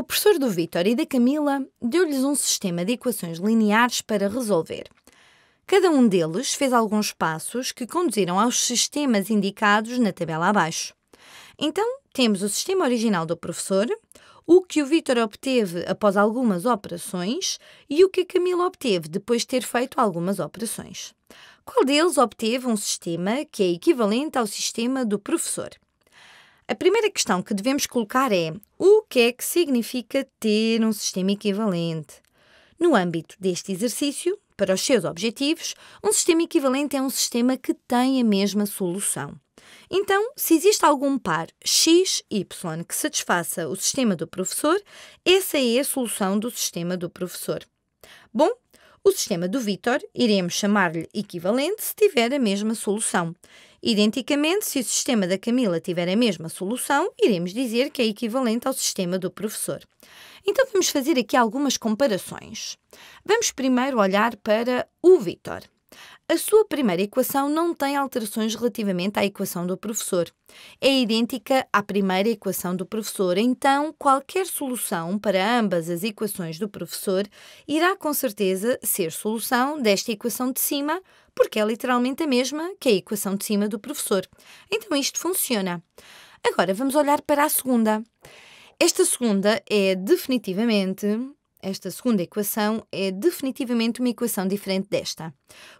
O professor do Vítor e da Camila deu-lhes um sistema de equações lineares para resolver. Cada um deles fez alguns passos que conduziram aos sistemas indicados na tabela abaixo. Então, temos o sistema original do professor, o que o Vítor obteve após algumas operações e o que a Camila obteve depois de ter feito algumas operações. Qual deles obteve um sistema que é equivalente ao sistema do professor? A primeira questão que devemos colocar é: o que é que significa ter um sistema equivalente? No âmbito deste exercício, para os seus objetivos, um sistema equivalente é um sistema que tem a mesma solução. Então, se existe algum par x y que satisfaça o sistema do professor, essa é a solução do sistema do professor. Bom, o sistema do Vitor iremos chamar-lhe equivalente se tiver a mesma solução. Identicamente, se o sistema da Camila tiver a mesma solução, iremos dizer que é equivalente ao sistema do professor. Então vamos fazer aqui algumas comparações. Vamos primeiro olhar para o Vitor. A sua primeira equação não tem alterações relativamente à equação do professor. É idêntica à primeira equação do professor, então qualquer solução para ambas as equações do professor irá com certeza ser solução desta equação de cima, porque é literalmente a mesma que a equação de cima do professor. Então isto funciona. Agora vamos olhar para a segunda. Esta segunda é definitivamente esta segunda equação é definitivamente uma equação diferente desta.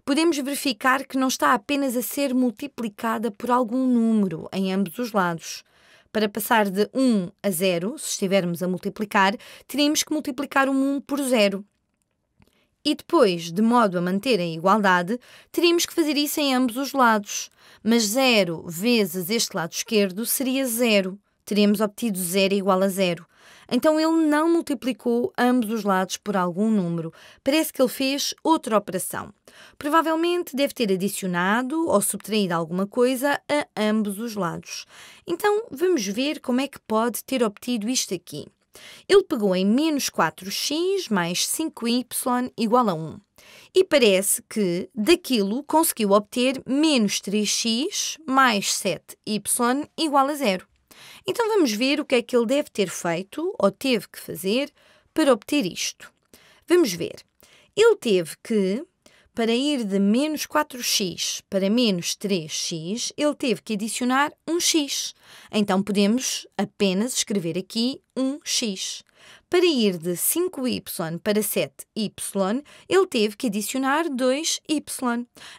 Podemos verificar que não está apenas a ser multiplicada por algum número em ambos os lados. Para passar de 1 a 0, se estivermos a multiplicar, teríamos que multiplicar o um 1 por 0. E depois, de modo a manter a igualdade, teríamos que fazer isso em ambos os lados. Mas 0 vezes este lado esquerdo seria 0 teríamos obtido zero igual a zero. Então ele não multiplicou ambos os lados por algum número. Parece que ele fez outra operação. Provavelmente deve ter adicionado ou subtraído alguma coisa a ambos os lados. Então vamos ver como é que pode ter obtido isto aqui. Ele pegou em menos 4x mais 5y igual a 1. E parece que daquilo conseguiu obter menos 3x mais 7y igual a zero. Então vamos ver o que é que ele deve ter feito ou teve que fazer para obter isto. Vamos ver. Ele teve que, para ir de menos 4x para menos 3x, ele teve que adicionar um x. Então podemos apenas escrever aqui um x. Para ir de 5y para 7y, ele teve que adicionar 2y.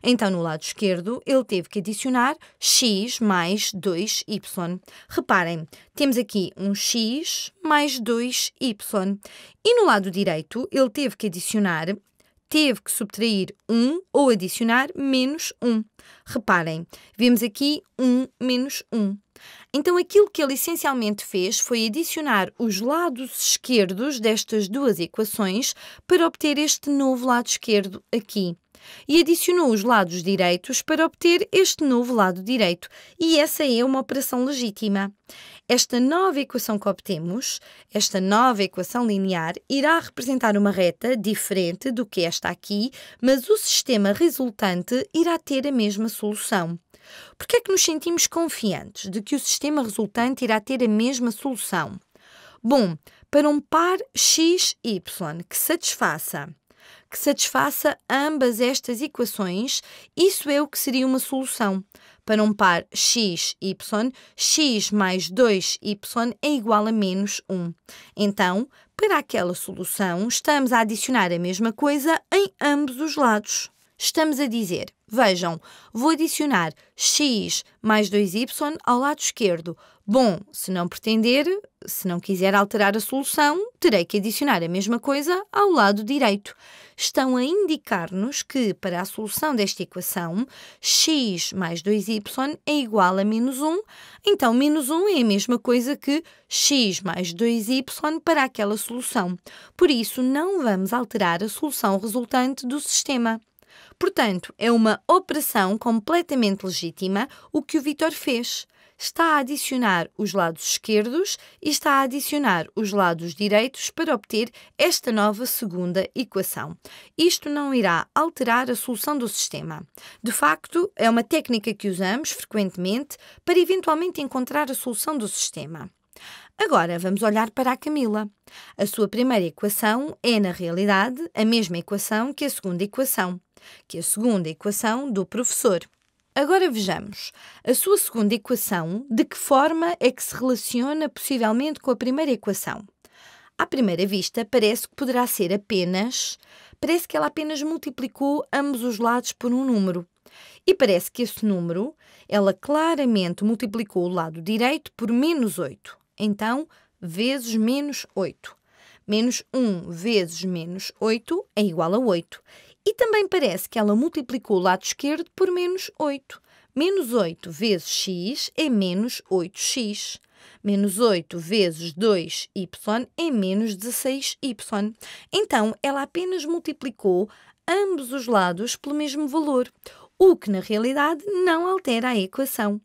Então, no lado esquerdo, ele teve que adicionar x mais 2y. Reparem, temos aqui um x mais 2y. E no lado direito, ele teve que adicionar teve que subtrair 1 ou adicionar menos 1. Reparem, vemos aqui 1 menos 1. Então, aquilo que ele essencialmente fez foi adicionar os lados esquerdos destas duas equações para obter este novo lado esquerdo aqui e adicionou os lados direitos para obter este novo lado direito, e essa é uma operação legítima. Esta nova equação que obtemos, esta nova equação linear, irá representar uma reta diferente do que esta aqui, mas o sistema resultante irá ter a mesma solução. Por que é que nos sentimos confiantes de que o sistema resultante irá ter a mesma solução? Bom, para um par x, y que satisfaça que satisfaça ambas estas equações, isso é o que seria uma solução. Para um par x, y, x mais 2y é igual a menos 1. Então, para aquela solução, estamos a adicionar a mesma coisa em ambos os lados estamos a dizer, vejam, vou adicionar x mais 2y ao lado esquerdo. Bom, se não pretender, se não quiser alterar a solução, terei que adicionar a mesma coisa ao lado direito. Estão a indicar-nos que, para a solução desta equação, x mais 2y é igual a menos 1, então menos 1 é a mesma coisa que x mais 2y para aquela solução. Por isso, não vamos alterar a solução resultante do sistema. Portanto, é uma operação completamente legítima o que o Vitor fez. Está a adicionar os lados esquerdos e está a adicionar os lados direitos para obter esta nova segunda equação. Isto não irá alterar a solução do sistema. De facto, é uma técnica que usamos frequentemente para eventualmente encontrar a solução do sistema. Agora vamos olhar para a Camila. A sua primeira equação é, na realidade, a mesma equação que a segunda equação que é a segunda equação do professor. Agora vejamos a sua segunda equação, de que forma é que se relaciona possivelmente com a primeira equação. À primeira vista, parece que poderá ser apenas, parece que ela apenas multiplicou ambos os lados por um número. E parece que esse número, ela claramente multiplicou o lado direito por menos 8. Então, vezes menos 8. Menos 1 vezes menos 8 é igual a 8. E também parece que ela multiplicou o lado esquerdo por menos 8. Menos 8 vezes x é menos 8x. Menos 8 vezes 2y é menos 16y. Então, ela apenas multiplicou ambos os lados pelo mesmo valor, o que na realidade não altera a equação.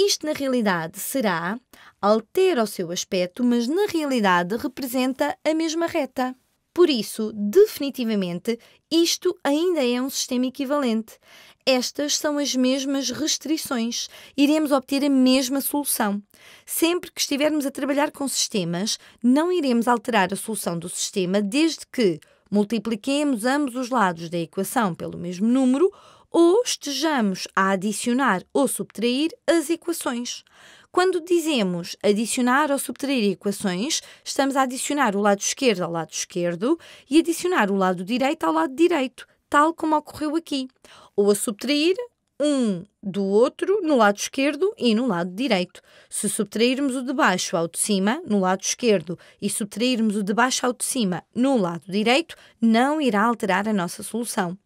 Isto na realidade será altera o seu aspecto, mas na realidade representa a mesma reta. Por isso, definitivamente, isto ainda é um sistema equivalente. Estas são as mesmas restrições. Iremos obter a mesma solução. Sempre que estivermos a trabalhar com sistemas, não iremos alterar a solução do sistema desde que multipliquemos ambos os lados da equação pelo mesmo número ou estejamos a adicionar ou subtrair as equações. Quando dizemos adicionar ou subtrair equações, estamos a adicionar o lado esquerdo ao lado esquerdo e adicionar o lado direito ao lado direito, tal como ocorreu aqui. Ou a subtrair um do outro no lado esquerdo e no lado direito. Se subtrairmos o de baixo ao de cima no lado esquerdo e subtrairmos o de baixo ao de cima no lado direito, não irá alterar a nossa solução.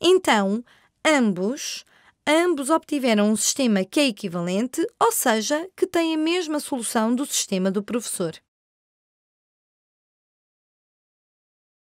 Então, ambos, ambos obtiveram um sistema que é equivalente, ou seja, que tem a mesma solução do sistema do professor.